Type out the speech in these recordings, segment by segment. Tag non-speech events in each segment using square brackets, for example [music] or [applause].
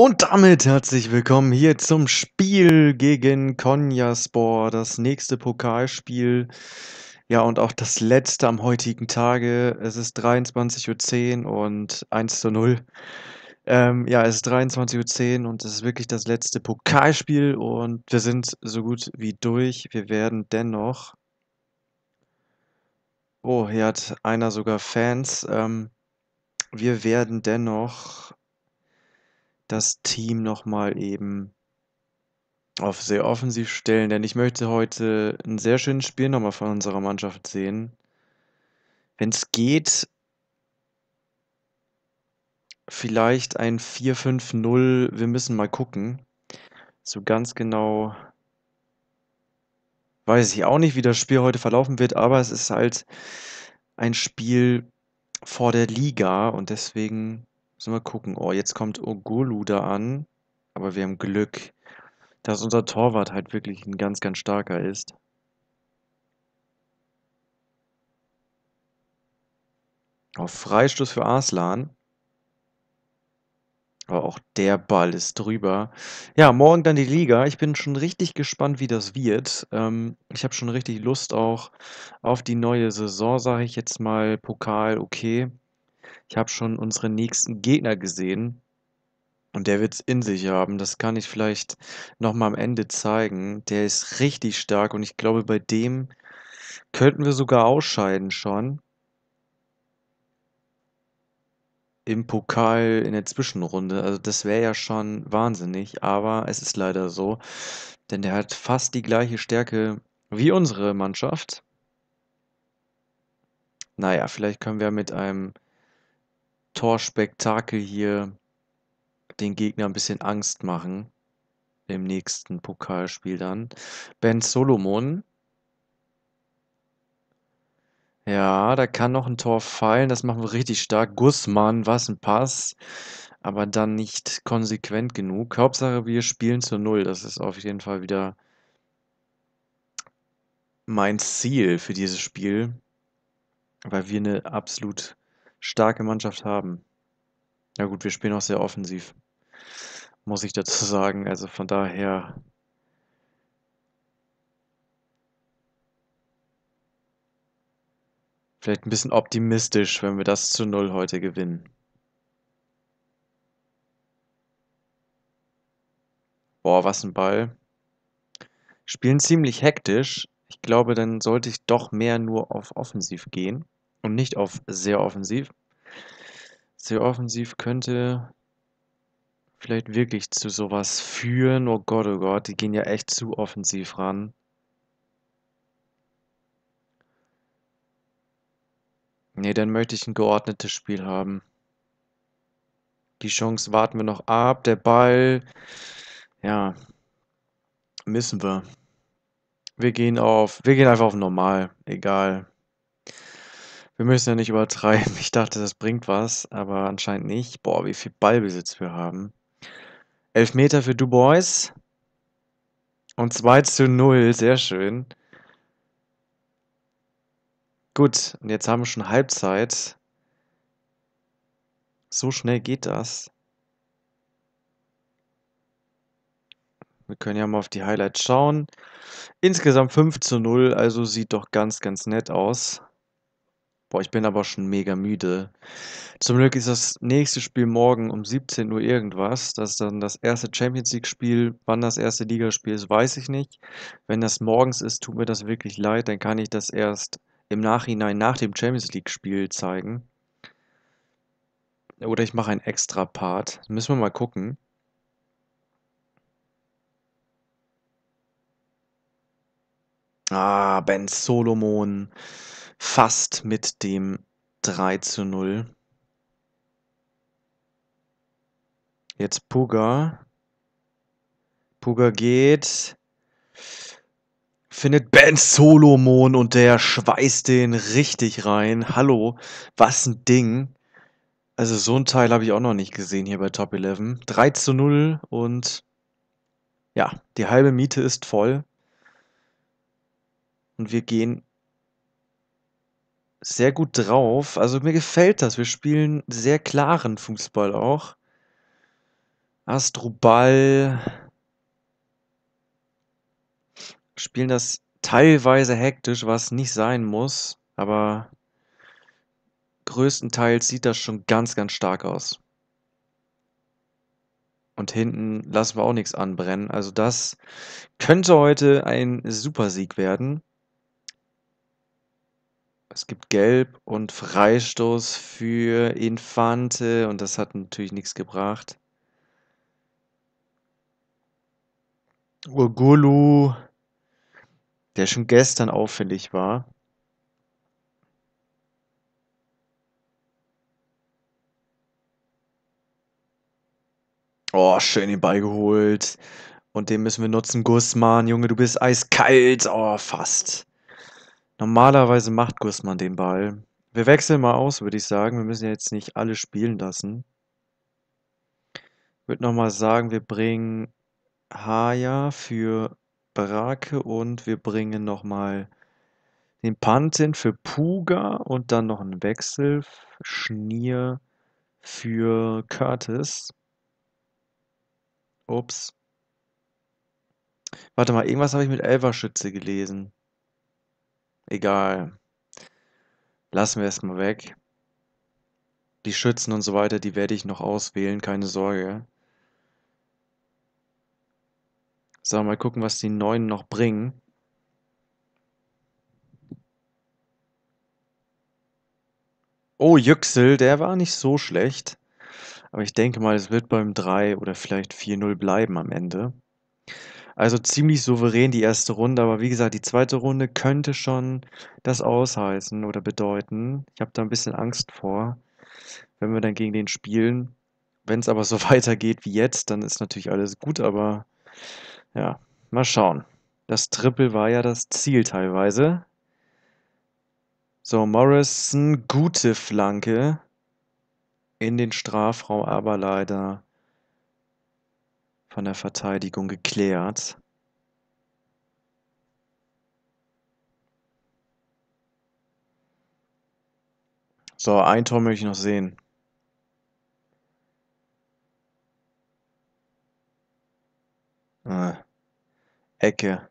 Und damit herzlich willkommen hier zum Spiel gegen Konyaspor, das nächste Pokalspiel. Ja, und auch das letzte am heutigen Tage. Es ist 23.10 Uhr und 1 zu 0. Ähm, ja, es ist 23.10 Uhr und es ist wirklich das letzte Pokalspiel und wir sind so gut wie durch. Wir werden dennoch. Oh, hier hat einer sogar Fans. Ähm, wir werden dennoch das Team nochmal eben auf sehr offensiv stellen, denn ich möchte heute ein sehr schönes Spiel nochmal von unserer Mannschaft sehen. Wenn es geht, vielleicht ein 4-5-0, wir müssen mal gucken. So ganz genau weiß ich auch nicht, wie das Spiel heute verlaufen wird, aber es ist halt ein Spiel vor der Liga und deswegen Müssen wir gucken. Oh, jetzt kommt Ogulu da an. Aber wir haben Glück, dass unser Torwart halt wirklich ein ganz, ganz starker ist. Auf oh, Freistoß für Arslan. Aber auch der Ball ist drüber. Ja, morgen dann die Liga. Ich bin schon richtig gespannt, wie das wird. Ähm, ich habe schon richtig Lust auch auf die neue Saison, sage ich jetzt mal. Pokal, okay. Ich habe schon unseren nächsten Gegner gesehen. Und der wird es in sich haben. Das kann ich vielleicht nochmal am Ende zeigen. Der ist richtig stark und ich glaube, bei dem könnten wir sogar ausscheiden schon. Im Pokal in der Zwischenrunde. Also das wäre ja schon wahnsinnig. Aber es ist leider so. Denn der hat fast die gleiche Stärke wie unsere Mannschaft. Naja, vielleicht können wir mit einem Torspektakel hier den Gegner ein bisschen Angst machen im nächsten Pokalspiel dann. Ben Solomon. Ja, da kann noch ein Tor fallen. Das machen wir richtig stark. Gussmann, was ein Pass. Aber dann nicht konsequent genug. Hauptsache, wir spielen zu Null. Das ist auf jeden Fall wieder mein Ziel für dieses Spiel. Weil wir eine absolut starke Mannschaft haben. Na gut, wir spielen auch sehr offensiv, muss ich dazu sagen. Also von daher vielleicht ein bisschen optimistisch, wenn wir das zu null heute gewinnen. Boah, was ein Ball. Spielen ziemlich hektisch. Ich glaube, dann sollte ich doch mehr nur auf Offensiv gehen und nicht auf sehr offensiv. Sehr offensiv könnte vielleicht wirklich zu sowas führen. Oh Gott, oh Gott, die gehen ja echt zu offensiv ran. Nee, dann möchte ich ein geordnetes Spiel haben. Die Chance warten wir noch ab. Der Ball. Ja. Müssen wir. Wir gehen auf. Wir gehen einfach auf normal. Egal. Wir müssen ja nicht übertreiben. Ich dachte, das bringt was, aber anscheinend nicht. Boah, wie viel Ballbesitz wir haben. Elf Meter für Dubois. Und 2 zu 0, sehr schön. Gut, und jetzt haben wir schon Halbzeit. So schnell geht das. Wir können ja mal auf die Highlights schauen. Insgesamt 5 zu 0, also sieht doch ganz, ganz nett aus. Boah, ich bin aber schon mega müde. Zum Glück ist das nächste Spiel morgen um 17 Uhr irgendwas. Das ist dann das erste Champions League-Spiel. Wann das erste Ligaspiel ist, weiß ich nicht. Wenn das morgens ist, tut mir das wirklich leid. Dann kann ich das erst im Nachhinein nach dem Champions League-Spiel zeigen. Oder ich mache einen extra Part. Müssen wir mal gucken. Ah, Ben Solomon fast mit dem 3 zu 0. Jetzt Puga. Puga geht. Findet Ben Solomon und der schweißt den richtig rein. Hallo, was ein Ding. Also so ein Teil habe ich auch noch nicht gesehen hier bei Top 11. 3 zu 0 und ja, die halbe Miete ist voll. Und wir gehen sehr gut drauf. Also mir gefällt das. Wir spielen sehr klaren Fußball auch. Astroball spielen das teilweise hektisch, was nicht sein muss, aber größtenteils sieht das schon ganz, ganz stark aus. Und hinten lassen wir auch nichts anbrennen. Also das könnte heute ein Supersieg werden. Es gibt Gelb und Freistoß für Infante und das hat natürlich nichts gebracht. Urgulu, der schon gestern auffällig war. Oh, schön den Ball geholt. Und den müssen wir nutzen. Guzman, Junge, du bist eiskalt. Oh, fast. Normalerweise macht Guzman den Ball. Wir wechseln mal aus, würde ich sagen. Wir müssen ja jetzt nicht alle spielen lassen. Ich würde nochmal sagen, wir bringen Haya für Brake und wir bringen nochmal den Pantin für Puga und dann noch einen Wechsel Schnier für Curtis. Ups. Warte mal, irgendwas habe ich mit Elverschütze gelesen egal. Lassen wir es mal weg. Die Schützen und so weiter, die werde ich noch auswählen, keine Sorge. So, mal gucken, was die Neuen noch bringen. Oh, Yüksel, der war nicht so schlecht. Aber ich denke mal, es wird beim 3 oder vielleicht 4-0 bleiben am Ende. Also ziemlich souverän die erste Runde, aber wie gesagt, die zweite Runde könnte schon das ausheißen oder bedeuten. Ich habe da ein bisschen Angst vor, wenn wir dann gegen den spielen. Wenn es aber so [laughs] weitergeht wie jetzt, dann ist natürlich alles gut, aber ja, mal schauen. Das Triple war ja das Ziel teilweise. So, Morrison, gute Flanke in den Strafraum, aber leider von der Verteidigung geklärt. So, ein Tor möchte ich noch sehen. Äh, Ecke.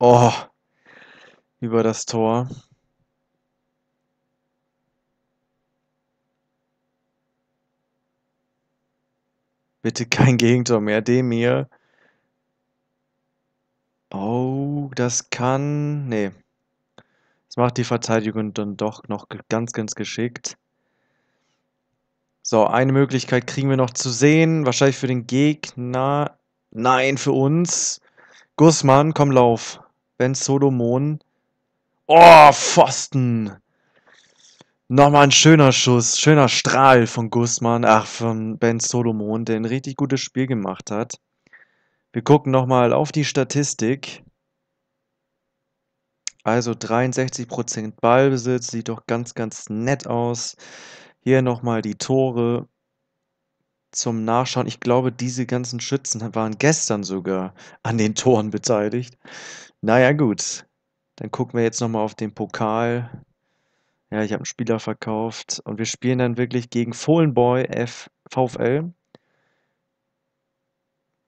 Oh, über das Tor. Bitte kein Gegentor mehr. Demir. Oh, das kann. Nee. Das macht die Verteidigung dann doch noch ganz, ganz geschickt. So, eine Möglichkeit kriegen wir noch zu sehen. Wahrscheinlich für den Gegner. Nein, für uns. Gussmann, komm, lauf. Ben Solomon. Oh, Pfosten. Nochmal ein schöner Schuss, schöner Strahl von Guzman, ach, von Ben Solomon, der ein richtig gutes Spiel gemacht hat. Wir gucken nochmal auf die Statistik. Also 63% Ballbesitz, sieht doch ganz, ganz nett aus. Hier nochmal die Tore zum Nachschauen. Ich glaube, diese ganzen Schützen waren gestern sogar an den Toren beteiligt. Naja gut, dann gucken wir jetzt nochmal auf den Pokal ja, ich habe einen Spieler verkauft und wir spielen dann wirklich gegen Fohlenboy F VfL.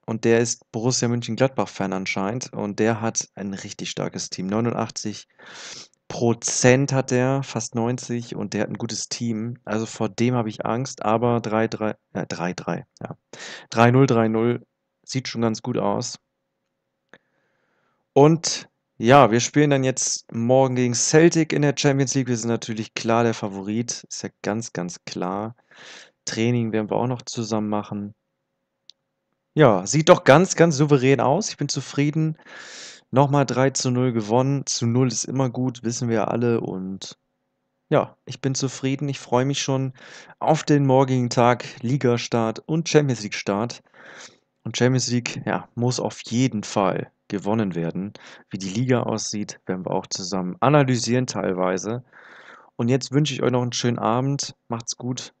Und der ist Borussia München-Gladbach-Fan anscheinend. Und der hat ein richtig starkes Team. 89 Prozent hat der, fast 90. Und der hat ein gutes Team. Also vor dem habe ich Angst. Aber 3-3, äh, 3-3, ja. 3-0, 3-0 sieht schon ganz gut aus. Und ja, wir spielen dann jetzt morgen gegen Celtic in der Champions League. Wir sind natürlich klar der Favorit. Ist ja ganz, ganz klar. Training werden wir auch noch zusammen machen. Ja, sieht doch ganz, ganz souverän aus. Ich bin zufrieden. Nochmal 3 zu 0 gewonnen. Zu 0 ist immer gut, wissen wir alle. Und ja, ich bin zufrieden. Ich freue mich schon auf den morgigen Tag. Ligastart und Champions League Start. Und Champions League, ja, muss auf jeden Fall gewonnen werden, wie die Liga aussieht, werden wir auch zusammen analysieren teilweise. Und jetzt wünsche ich euch noch einen schönen Abend, macht's gut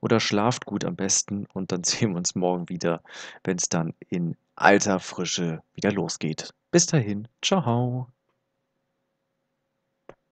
oder schlaft gut am besten und dann [laughs] sehen wir uns morgen wieder, wenn es dann in alter Frische wieder losgeht. Bis dahin, ciao.